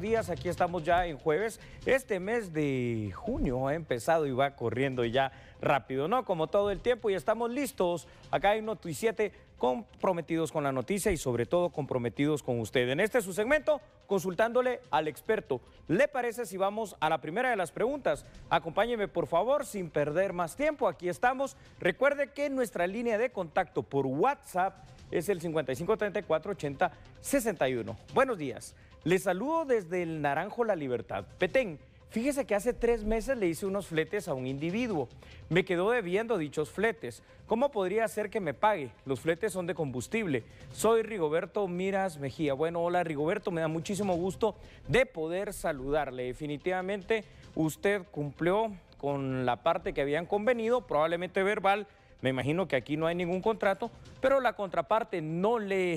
días, aquí estamos ya en jueves. Este mes de junio ha empezado y va corriendo ya rápido, ¿no? Como todo el tiempo y estamos listos acá en 7 comprometidos con la noticia y sobre todo comprometidos con usted. En este su segmento, consultándole al experto. ¿Le parece si vamos a la primera de las preguntas? Acompáñeme por favor sin perder más tiempo. Aquí estamos. Recuerde que nuestra línea de contacto por WhatsApp es el 55348061. Buenos días. Le saludo desde el Naranjo La Libertad, Petén. Fíjese que hace tres meses le hice unos fletes a un individuo. Me quedó debiendo dichos fletes. ¿Cómo podría ser que me pague? Los fletes son de combustible. Soy Rigoberto Miras Mejía. Bueno, hola Rigoberto, me da muchísimo gusto de poder saludarle. Definitivamente usted cumplió con la parte que habían convenido, probablemente verbal, me imagino que aquí no hay ningún contrato, pero la contraparte no le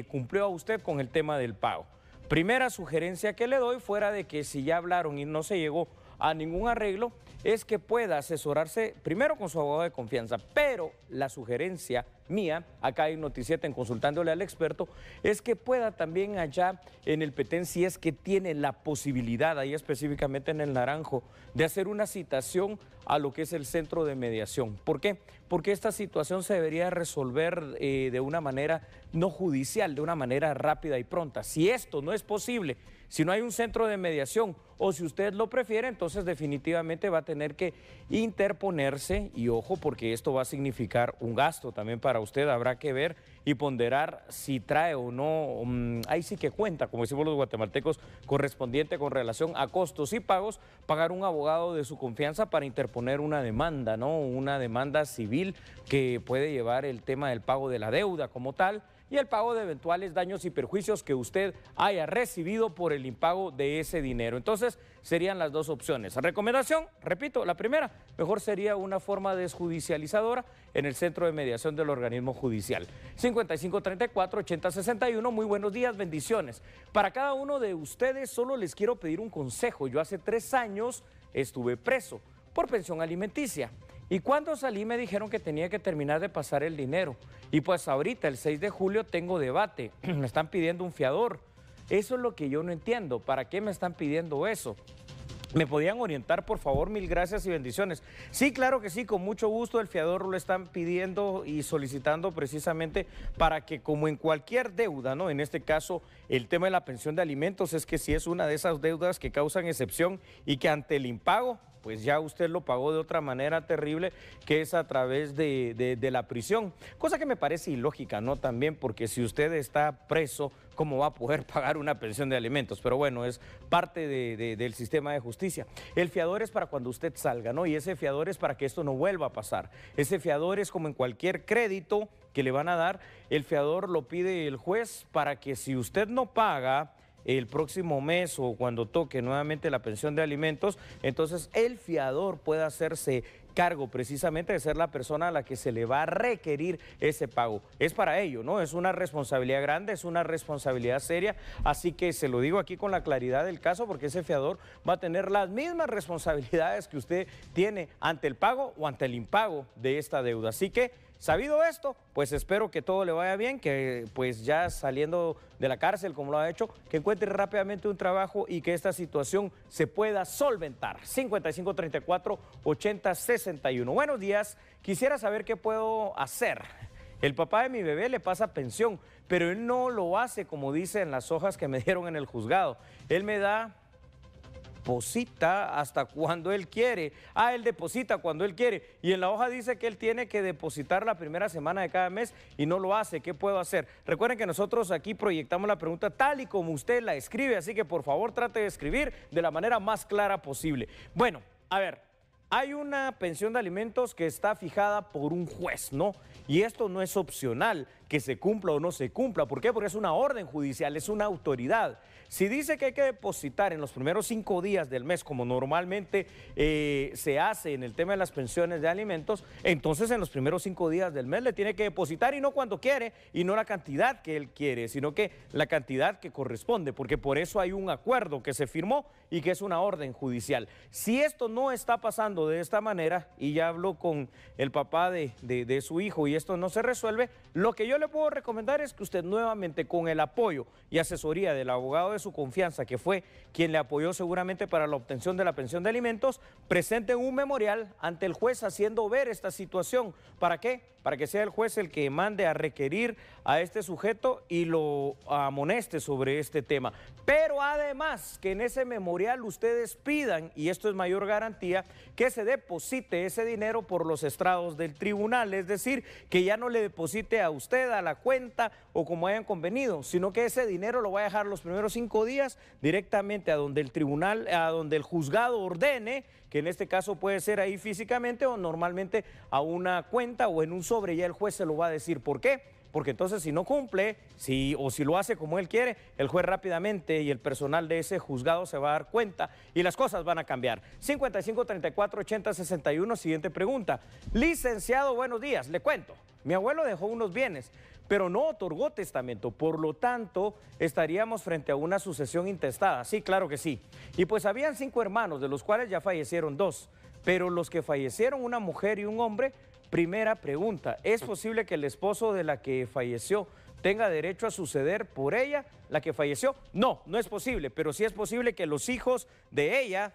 eh, cumplió a usted con el tema del pago. Primera sugerencia que le doy fuera de que si ya hablaron y no se llegó a ningún arreglo, es que pueda asesorarse primero con su abogado de confianza, pero la sugerencia mía, acá hay Noticieta, en consultándole al experto, es que pueda también allá en el Petén, si es que tiene la posibilidad, ahí específicamente en el Naranjo, de hacer una citación a lo que es el centro de mediación. ¿Por qué? Porque esta situación se debería resolver eh, de una manera no judicial, de una manera rápida y pronta. Si esto no es posible, si no hay un centro de mediación o si usted lo prefiere, entonces definitivamente va a tener que interponerse y ojo porque esto va a significar un gasto también para usted. Habrá que ver y ponderar si trae o no, mm, ahí sí que cuenta, como decimos los guatemaltecos, correspondiente con relación a costos y pagos, pagar un abogado de su confianza para interponer una demanda, ¿no? Una demanda civil que puede llevar el tema del pago de la deuda como tal y el pago de eventuales daños y perjuicios que usted haya recibido por el impago de ese dinero. Entonces, serían las dos opciones. Recomendación, repito, la primera, mejor sería una forma desjudicializadora en el centro de mediación del organismo judicial. 5534-8061, muy buenos días, bendiciones. Para cada uno de ustedes solo les quiero pedir un consejo. Yo hace tres años estuve preso por pensión alimenticia. Y cuando salí me dijeron que tenía que terminar de pasar el dinero. Y pues ahorita, el 6 de julio, tengo debate. me están pidiendo un fiador. Eso es lo que yo no entiendo. ¿Para qué me están pidiendo eso? ¿Me podían orientar, por favor? Mil gracias y bendiciones. Sí, claro que sí, con mucho gusto el fiador lo están pidiendo y solicitando precisamente para que, como en cualquier deuda, ¿no? En este caso, el tema de la pensión de alimentos es que si es una de esas deudas que causan excepción y que ante el impago pues ya usted lo pagó de otra manera terrible, que es a través de, la prisión. Cosa que me parece ilógica, ¿no? También porque si usted está preso, ¿cómo va a poder pagar una pensión de alimentos? Pero bueno, es parte del sistema de justicia. El fiador es para cuando usted salga, ¿no? Y ese fiador es para que esto no vuelva a pasar. Ese fiador es como en cualquier crédito que le van a dar, el fiador lo pide el juez para que si usted no paga el próximo mes o cuando toque nuevamente la pensión de alimentos, entonces el fiador puede hacerse cargo precisamente de ser la persona a la que se le va a requerir ese pago. Es para ello, ¿no? Es una responsabilidad grande, es una responsabilidad seria, así que se lo digo aquí con la claridad del caso porque ese fiador va a tener las mismas responsabilidades que usted tiene ante el pago o ante el impago de esta deuda. Así que Sabido esto, pues espero que todo le vaya bien, que pues ya saliendo de la cárcel como lo ha hecho, que encuentre rápidamente un trabajo y que esta situación se pueda solventar. 5534-8061. Buenos días, quisiera saber qué puedo hacer. El papá de mi bebé le pasa pensión, pero él no lo hace como dice en las hojas que me dieron en el juzgado. Él me da deposita hasta cuando él quiere. Ah, él deposita cuando él quiere. Y en la hoja dice que él tiene que depositar la primera semana de cada mes y no lo hace. ¿Qué puedo hacer? Recuerden que nosotros aquí proyectamos la pregunta tal y como usted la escribe, así que por favor trate de escribir de la manera más clara posible. Bueno, a ver, hay una pensión de alimentos que está fijada por un juez, ¿no? Y esto no es opcional, que se cumpla o no se cumpla. ¿Por qué? Porque es una orden judicial, es una autoridad. Si dice que hay que depositar en los primeros cinco días del mes, como normalmente eh, se hace en el tema de las pensiones de alimentos, entonces en los primeros cinco días del mes le tiene que depositar y no cuando quiere, y no la cantidad que él quiere, sino que la cantidad que corresponde, porque por eso hay un acuerdo que se firmó y que es una orden judicial. Si esto no está pasando, de esta manera y ya habló con el papá de, su hijo y esto no se resuelve, lo que yo le puedo recomendar es que usted nuevamente con el apoyo y asesoría del abogado de su confianza, que fue quien le apoyó seguramente para la obtención de la pensión de alimentos, presente un memorial ante el juez haciendo ver esta situación. ¿Para qué? Para que sea el juez el que mande a requerir a este sujeto y lo amoneste sobre este tema. Pero además que en ese memorial ustedes pidan, y esto es mayor garantía, que se deposite ese dinero por los estrados del tribunal, es decir, que ya no le deposite a usted, a la cuenta o como hayan convenido, sino que ese dinero lo va a dejar los primeros cinco días directamente a donde el tribunal, a donde el juzgado ordene, que en este caso puede ser ahí físicamente o normalmente a una cuenta o en un sobre, ya el juez se lo va a decir. ¿Por qué? porque entonces si no cumple, si, o si lo hace como él quiere, el juez rápidamente y el personal de ese juzgado se va a dar cuenta y las cosas van a cambiar. 55 34 80 61, siguiente pregunta. Licenciado, buenos días, le cuento. Mi abuelo dejó unos bienes, pero no otorgó testamento. Por lo tanto, estaríamos frente a una sucesión intestada. Sí, claro que sí. Y pues habían cinco hermanos, de los cuales ya fallecieron dos. Pero los que fallecieron, una mujer y un hombre, Primera pregunta, ¿es posible que el esposo de la que falleció tenga derecho a suceder por ella, la que falleció? No, no es posible, pero sí es posible que los hijos de ella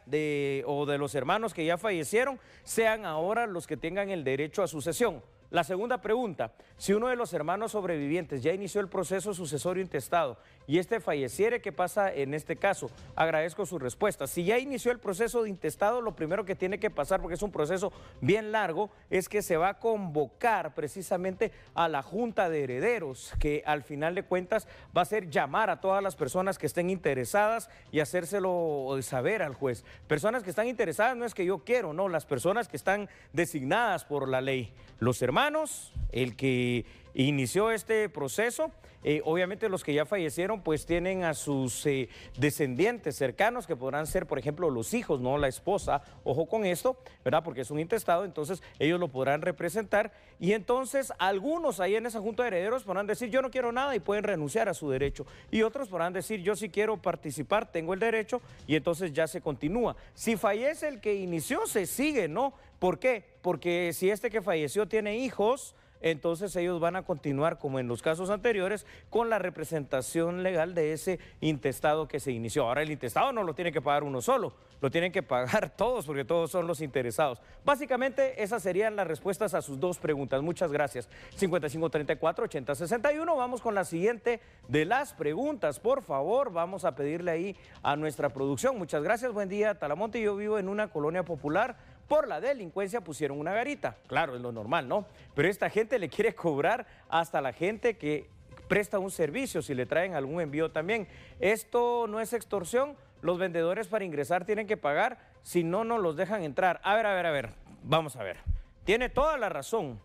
o de los hermanos que ya fallecieron sean ahora los que tengan el derecho a sucesión. La segunda pregunta, si uno de los hermanos sobrevivientes ya inició el proceso sucesorio intestado y este falleciere, ¿qué pasa en este caso? Agradezco su respuesta. Si ya inició el proceso de intestado, lo primero que tiene que pasar, porque es un proceso bien largo, es que se va a convocar precisamente a la Junta de Herederos, que al final de cuentas va a ser llamar a todas las personas que estén interesadas y hacérselo saber al juez. Personas que están interesadas no es que yo quiero, no, las personas que están designadas por la ley. Los hermanos hermanos, el que inició este proceso. Eh, obviamente los que ya fallecieron pues tienen a sus eh, descendientes cercanos que podrán ser, por ejemplo, los hijos, no la esposa. Ojo con esto, ¿verdad? Porque es un intestado, entonces ellos lo podrán representar. Y entonces algunos ahí en esa junta de herederos podrán decir yo no quiero nada y pueden renunciar a su derecho. Y otros podrán decir yo sí quiero participar, tengo el derecho y entonces ya se continúa. Si fallece el que inició, se sigue, ¿no? ¿Por qué? Porque si este que falleció tiene hijos, entonces ellos van a continuar, como en los casos anteriores, con la representación legal de ese intestado que se inició. Ahora el intestado no lo tiene que pagar uno solo, lo tienen que pagar todos, porque todos son los interesados. Básicamente, esas serían las respuestas a sus dos preguntas. Muchas gracias. 5534-8061. Vamos con la siguiente de las preguntas. Por favor, vamos a pedirle ahí a nuestra producción. Muchas gracias. Buen día, Talamonte. Yo vivo en una colonia popular por la delincuencia pusieron una garita. Claro, es lo normal, ¿no? Pero esta gente le quiere cobrar hasta la gente que presta un servicio, si le traen algún envío también. Esto no es extorsión. Los vendedores para ingresar tienen que pagar, si no, no los dejan entrar. A ver, a ver, a ver, vamos a ver. Tiene toda la razón.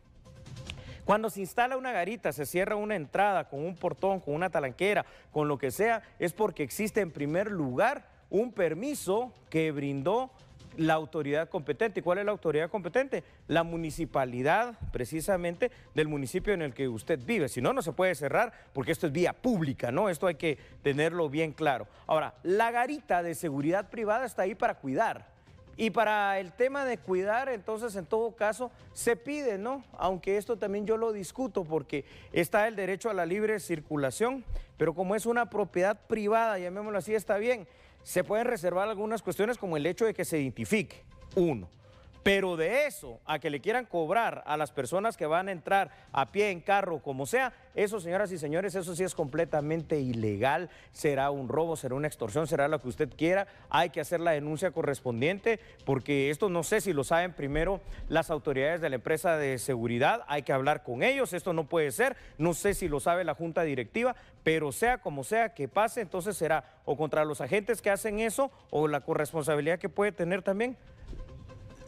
Cuando se instala una garita, se cierra una entrada con un portón, con una talanquera, con lo que sea, es porque existe en primer lugar un permiso que brindó la autoridad competente. ¿Y cuál es la autoridad competente? La municipalidad, precisamente, del municipio en el que usted vive. Si no, no se puede cerrar porque esto es vía pública, ¿no? Esto hay que tenerlo bien claro. Ahora, la garita de seguridad privada está ahí para cuidar. Y para el tema de cuidar, entonces en todo caso se pide, ¿no? Aunque esto también yo lo discuto porque está el derecho a la libre circulación, pero como es una propiedad privada, llamémoslo así, está bien. Se pueden reservar algunas cuestiones como el hecho de que se identifique, uno, pero de eso, a que le quieran cobrar a las personas que van a entrar a pie, en carro, como sea, eso, señoras y señores, eso sí es completamente ilegal. Será un robo, será una extorsión, será lo que usted quiera. Hay que hacer la denuncia correspondiente, porque esto no sé si lo saben primero las autoridades de la empresa de seguridad. Hay que hablar con ellos, esto no puede ser. No sé si lo sabe la junta directiva, pero sea como sea que pase, entonces será o contra los agentes que hacen eso o la corresponsabilidad que puede tener también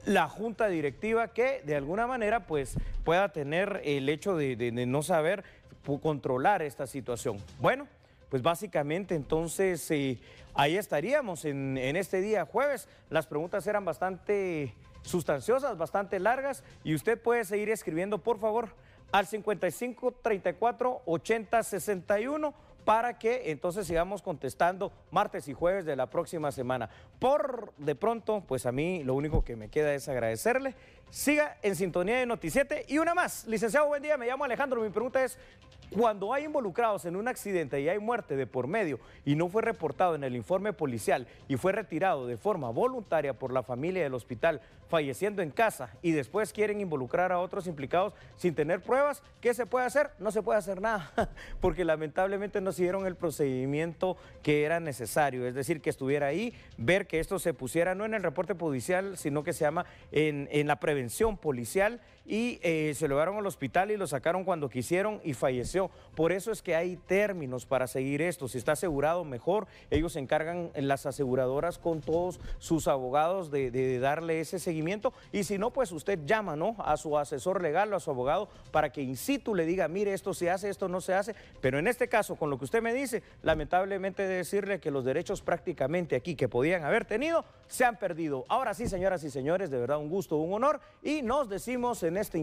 la junta directiva que de alguna manera pues pueda tener el hecho de, no saber controlar esta situación. Bueno, pues básicamente entonces eh, ahí estaríamos en, en este día jueves. Las preguntas eran bastante sustanciosas, bastante largas y usted puede seguir escribiendo por favor al 55 34 80 61 para que entonces sigamos contestando martes y jueves de la próxima semana. Por de pronto, pues a mí lo único que me queda es agradecerle. Siga en sintonía de Noticiete y una más. Licenciado, buen día. Me llamo Alejandro. Mi pregunta es, cuando hay involucrados en un accidente y hay muerte de por medio y no fue reportado en el informe policial y fue retirado de forma voluntaria por la familia del hospital, falleciendo en casa y después quieren involucrar a otros implicados sin tener pruebas, ¿qué se puede hacer? No se puede hacer nada, porque lamentablemente no siguieron el procedimiento que era necesario, es decir, que estuviera ahí, ver que esto se pusiera no en el reporte policial, sino que se llama en, en la prevención policial y eh, se lo llevaron al hospital y lo sacaron cuando quisieron y falleció. Por eso es que hay términos para seguir esto. Si está asegurado, mejor. Ellos se encargan eh, las aseguradoras con todos sus abogados de, darle ese seguimiento. Y si no, pues usted llama ¿no? a su asesor legal o a su abogado para que in situ le diga, mire, esto se hace, esto no se hace. Pero en este caso, con lo que usted me dice, lamentablemente de decirle que los derechos prácticamente aquí que podían haber tenido se han perdido. Ahora sí, señoras y señores, de verdad un gusto, un honor. Y nos decimos en en thing.